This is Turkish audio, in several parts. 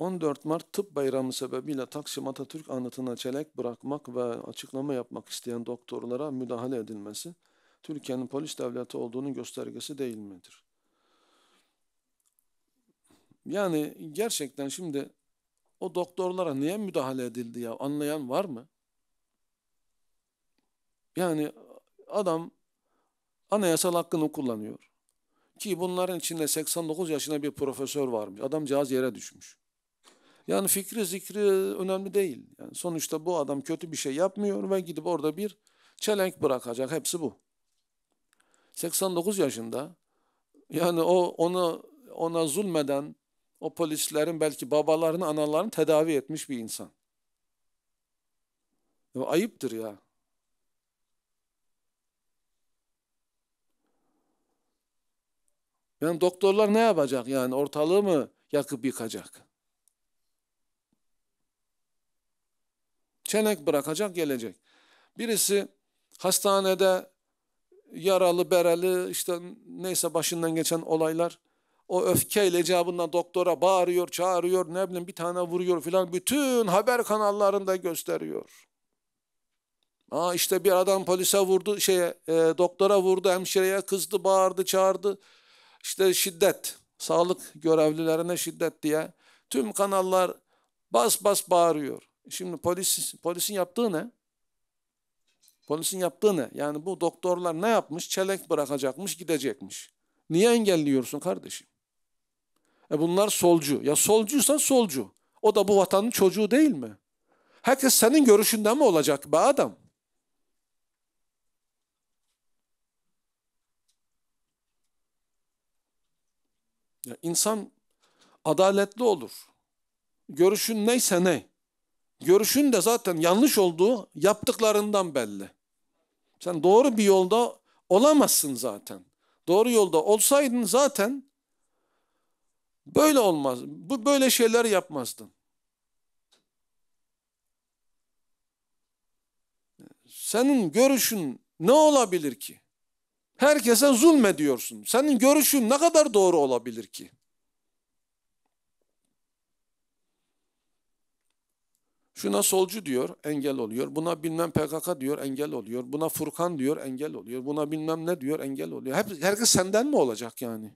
14 Mart Tıp Bayramı sebebiyle Taksim Atatürk anıtına çelek bırakmak ve açıklama yapmak isteyen doktorlara müdahale edilmesi Türkiye'nin polis devleti olduğunun göstergesi değil midir? Yani gerçekten şimdi o doktorlara niye müdahale edildi ya anlayan var mı? Yani adam anayasal hakkını kullanıyor. Ki bunların içinde 89 yaşına bir profesör varmış. Adamcağız yere düşmüş. Yani fikri zikri önemli değil. Yani sonuçta bu adam kötü bir şey yapmıyor ve gidip orada bir çelenk bırakacak. Hepsi bu. 89 yaşında yani o ona ona zulmeden o polislerin belki babalarını, analarını tedavi etmiş bir insan. Ya, ayıptır ya. Yani doktorlar ne yapacak yani ortalığı mı yakıp yıkacak? Çenek bırakacak gelecek. Birisi hastanede yaralı bereli işte neyse başından geçen olaylar o öfkeyle cevabından doktora bağırıyor, çağırıyor, ne bileyim bir tane vuruyor filan bütün haber kanallarında gösteriyor. Aa işte bir adam polise vurdu, şeye e, doktora vurdu, hemşireye kızdı, bağırdı, çağırdı. işte şiddet, sağlık görevlilerine şiddet diye tüm kanallar bas bas bağırıyor. Şimdi polis polisin yaptığı ne? Polisin yaptığı ne? Yani bu doktorlar ne yapmış? Çelek bırakacakmış, gidecekmiş. Niye engelliyorsun kardeşim? E bunlar solcu. Ya solcuysan solcu. O da bu vatanın çocuğu değil mi? Herkes senin görüşünden mi olacak be adam? Ya insan adaletli olur. Görüşün neyse ney görüşün de zaten yanlış olduğu yaptıklarından belli. Sen doğru bir yolda olamazsın zaten. Doğru yolda olsaydın zaten böyle olmaz. Bu böyle şeyler yapmazdın. Senin görüşün ne olabilir ki? Herkese zulme diyorsun. Senin görüşün ne kadar doğru olabilir ki? Şuna solcu diyor, engel oluyor. Buna bilmem PKK diyor, engel oluyor. Buna Furkan diyor, engel oluyor. Buna bilmem ne diyor, engel oluyor. Hep, herkes senden mi olacak yani?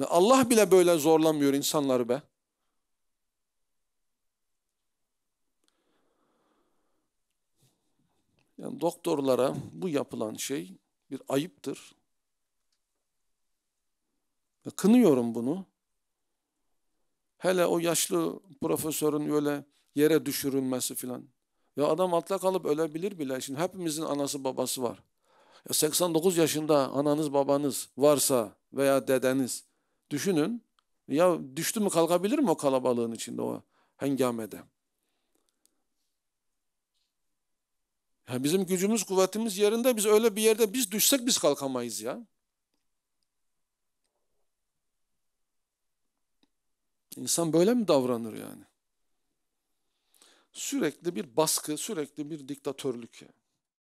Ve Allah bile böyle zorlamıyor insanları be. Yani doktorlara bu yapılan şey bir ayıptır. Ve kınıyorum bunu. Hele o yaşlı profesörün öyle yere düşürülmesi filan. Ya adam atla kalıp ölebilir bile. Şimdi hepimizin anası babası var. Ya 89 yaşında ananız babanız varsa veya dedeniz düşünün. Ya düştü mü kalkabilir mi o kalabalığın içinde o hengamede? Ya bizim gücümüz kuvvetimiz yerinde biz öyle bir yerde biz düşsek biz kalkamayız ya. İnsan böyle mi davranır yani? Sürekli bir baskı, sürekli bir diktatörlük yani.